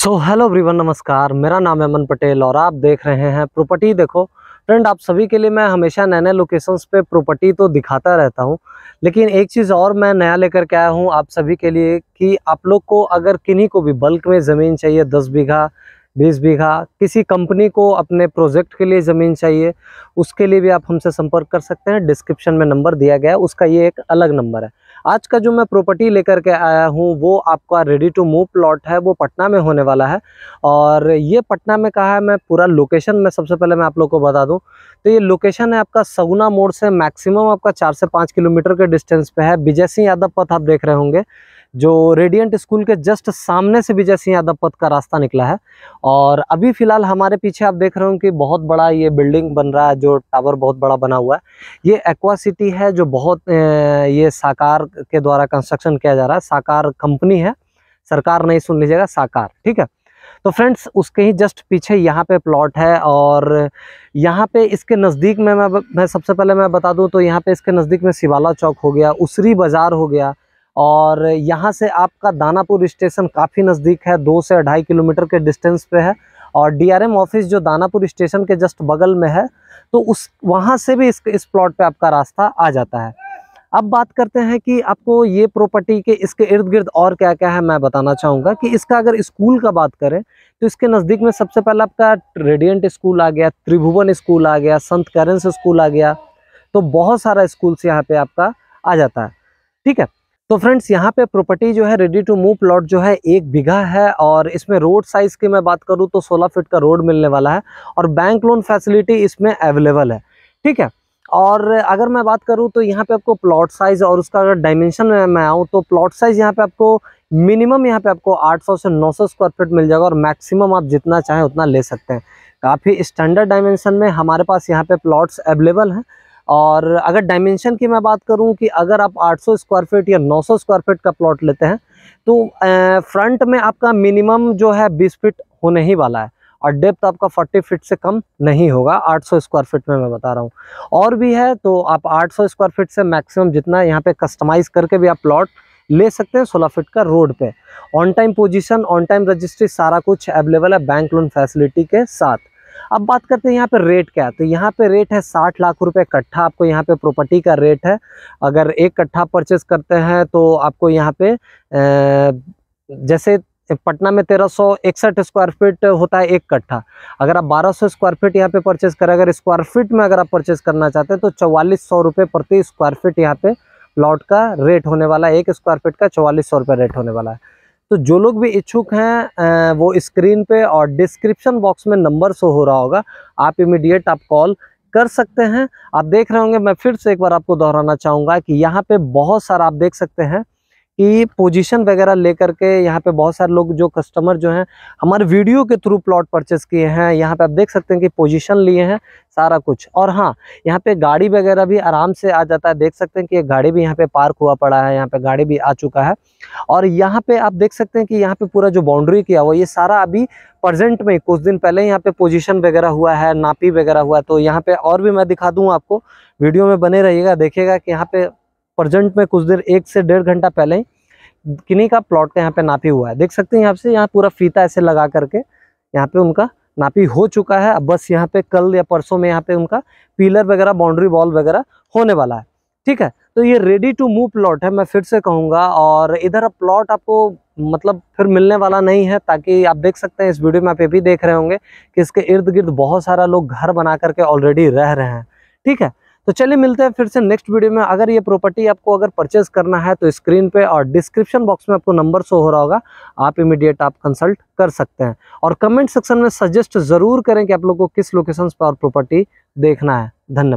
so hello ब्रीवन नमस्कार मेरा नाम है अमन पटेल और आप देख रहे हैं प्रॉपर्टी देखो फ्रेंड आप सभी के लिए मैं हमेशा नए नए लोकेशंस पे प्रॉपर्टी तो दिखाता रहता हूँ लेकिन एक चीज़ और मैं नया लेकर के आया हूँ आप सभी के लिए कि आप लोग को अगर किन्हीं को भी बल्क में ज़मीन चाहिए दस बीघा बीस बीघा किसी कंपनी को अपने प्रोजेक्ट के लिए ज़मीन चाहिए उसके लिए भी आप हमसे संपर्क कर सकते हैं डिस्क्रिप्शन में नंबर दिया गया है उसका ये एक अलग नंबर है आज का जो मैं प्रॉपर्टी लेकर के आया हूँ वो आपका रेडी टू मूव प्लॉट है वो पटना में होने वाला है और ये पटना में कहा है मैं पूरा लोकेशन में सबसे पहले मैं आप लोग को बता दूँ तो ये लोकेशन है आपका सगुना मोड़ से मैक्सिमम आपका चार से पाँच किलोमीटर के डिस्टेंस पे है विजय सिंह यादव पथ आप देख रहे होंगे जो रेडियंट स्कूल के जस्ट सामने से विजय सिंह यादव पथ का रास्ता निकला है और अभी फ़िलहाल हमारे पीछे आप देख रहे हो कि बहुत बड़ा ये बिल्डिंग बन रहा है जो टावर बहुत बड़ा बना हुआ है ये एक्वा सिटी है जो बहुत ये साकार के द्वारा कंस्ट्रक्शन किया जा रहा है साकार कंपनी है सरकार नहीं सुन लीजिएगा साकार ठीक है तो फ्रेंड्स उसके ही जस्ट पीछे यहाँ पे प्लॉट है और यहाँ पे इसके नज़दीक में मैं मैं सबसे पहले मैं बता दूँ तो यहाँ पे इसके नज़दीक में शिवाला चौक हो गया उसरी बाज़ार हो गया और यहाँ से आपका दानापुर स्टेशन काफ़ी नज़दीक है दो से ढाई किलोमीटर के डिस्टेंस पे है और डीआरएम ऑफिस जो दानापुर स्टेशन के जस्ट बगल में है तो उस वहाँ से भी इस इस प्लॉट पे आपका रास्ता आ जाता है अब बात करते हैं कि आपको ये प्रॉपर्टी के इसके इर्द गिर्द और क्या क्या है मैं बताना चाहूँगा कि इसका अगर स्कूल का बात करें तो इसके नज़दीक में सबसे पहले आपका रेडियंट स्कूल आ गया त्रिभुवन स्कूल आ गया संत कैरेंस स्कूल आ गया तो बहुत सारा स्कूल्स यहाँ पर आपका आ जाता है ठीक है तो फ्रेंड्स यहाँ पे प्रॉपर्टी जो है रेडी टू मूव प्लॉट जो है एक बीघा है और इसमें रोड साइज़ की मैं बात करूँ तो 16 फीट का रोड मिलने वाला है और बैंक लोन फैसिलिटी इसमें अवेलेबल है ठीक है और अगर मैं बात करूँ तो यहाँ पे आपको प्लॉट साइज़ और उसका अगर डायमेंशन में मैं आऊँ तो प्लॉट साइज़ यहाँ पे आपको मिनिमम यहाँ पे आपको आठ से नौ स्क्वायर फीट मिल जाएगा और मैक्सिमम आप जितना चाहें उतना ले सकते हैं काफ़ी स्टैंडर्ड डायमेंशन में हमारे पास यहाँ पे प्लॉट्स अवेलेबल हैं और अगर डायमेंशन की मैं बात करूं कि अगर आप 800 स्क्वायर फीट या 900 स्क्वायर फीट का प्लॉट लेते हैं तो फ्रंट में आपका मिनिमम जो है 20 फीट होने ही वाला है और डेप्थ आपका 40 फीट से कम नहीं होगा 800 स्क्वायर फीट में मैं बता रहा हूँ और भी है तो आप 800 स्क्वायर फीट से मैक्सिमम जितना यहाँ पर कस्टमाइज़ करके भी आप प्लॉट ले सकते हैं सोलह फिट का रोड पर on time position on time registry सारा कुछ अवेलेबल है बैंक लोन फैसिलिटी के साथ अब बात करते हैं यहाँ पे रेट क्या है तो यहाँ पे रेट है साठ लाख रुपए कट्ठा आपको यहाँ पे प्रॉपर्टी का रेट है अगर एक कट्ठा परचेस करते हैं तो आपको यहाँ पे जैसे पटना में तेरह सौ इकसठ स्क्वायर फीट होता है एक कट्ठा अगर आप बारह सौ स्क्वायर फीट यहाँ पे परचेस करें अगर स्क्वायर फीट में अगर आप परचेस करना चाहते हैं तो चौवालीस सौ रुपये प्रति स्क्वायर फीट यहाँ पे प्लॉट का रेट होने वाला है एक स्क्वायर फीट का चौवालीस सौ रुपये रेट होने वाला है तो जो लोग भी इच्छुक हैं वो स्क्रीन पे और डिस्क्रिप्शन बॉक्स में नंबर शो हो रहा होगा आप इमीडिएट आप कॉल कर सकते हैं आप देख रहे होंगे मैं फिर से एक बार आपको दोहराना चाहूँगा कि यहाँ पे बहुत सारा आप देख सकते हैं कि पोजीशन वगैरह लेकर के यहाँ पे बहुत सारे लोग जो कस्टमर जो हैं हमारे वीडियो के थ्रू प्लॉट परचेस किए हैं यहाँ पे आप देख सकते हैं कि पोजीशन लिए हैं सारा कुछ और हाँ यहाँ पे गाड़ी वगैरह भी आराम से आ जाता है देख सकते हैं कि गाड़ी भी यहाँ पे पार्क हुआ पड़ा है यहाँ पे गाड़ी भी आ चुका है और यहाँ पे आप देख सकते हैं कि यहाँ पे पूरा जो बाउंड्री किया हुआ ये सारा अभी प्रजेंट में कुछ दिन पहले यहाँ पे पोजिशन वगैरह हुआ है नापी वगैरह हुआ है तो यहाँ पे और भी मैं दिखा दूँ आपको वीडियो में बने रहिएगा देखिएगा कि यहाँ पे प्रजेंट में कुछ देर एक से डेढ़ घंटा पहले ही किन्हीं का प्लॉट का यहाँ पे नापी हुआ है देख सकते हैं यहाँ से यहाँ पूरा फीता ऐसे लगा करके यहाँ पे उनका नापी हो चुका है अब बस यहाँ पे कल या परसों में यहाँ पे उनका पिलर वगैरह बाउंड्री वॉल वगैरह होने वाला है ठीक है तो ये रेडी टू मूव प्लॉट है मैं फिर से कहूँगा और इधर अब प्लॉट आपको मतलब फिर मिलने वाला नहीं है ताकि आप देख सकते हैं इस वीडियो में आप ये भी देख रहे होंगे कि इसके इर्द गिर्द बहुत सारा लोग घर बना करके ऑलरेडी रह रहे हैं ठीक है तो चलिए मिलते हैं फिर से नेक्स्ट वीडियो में अगर ये प्रॉपर्टी आपको अगर परचेज करना है तो स्क्रीन पे और डिस्क्रिप्शन बॉक्स में आपको नंबर शो हो रहा होगा आप इमीडिएट आप कंसल्ट कर सकते हैं और कमेंट सेक्शन में सजेस्ट ज़रूर करें कि आप लोग को किस लोकेशन पर और प्रॉपर्टी देखना है धन्यवाद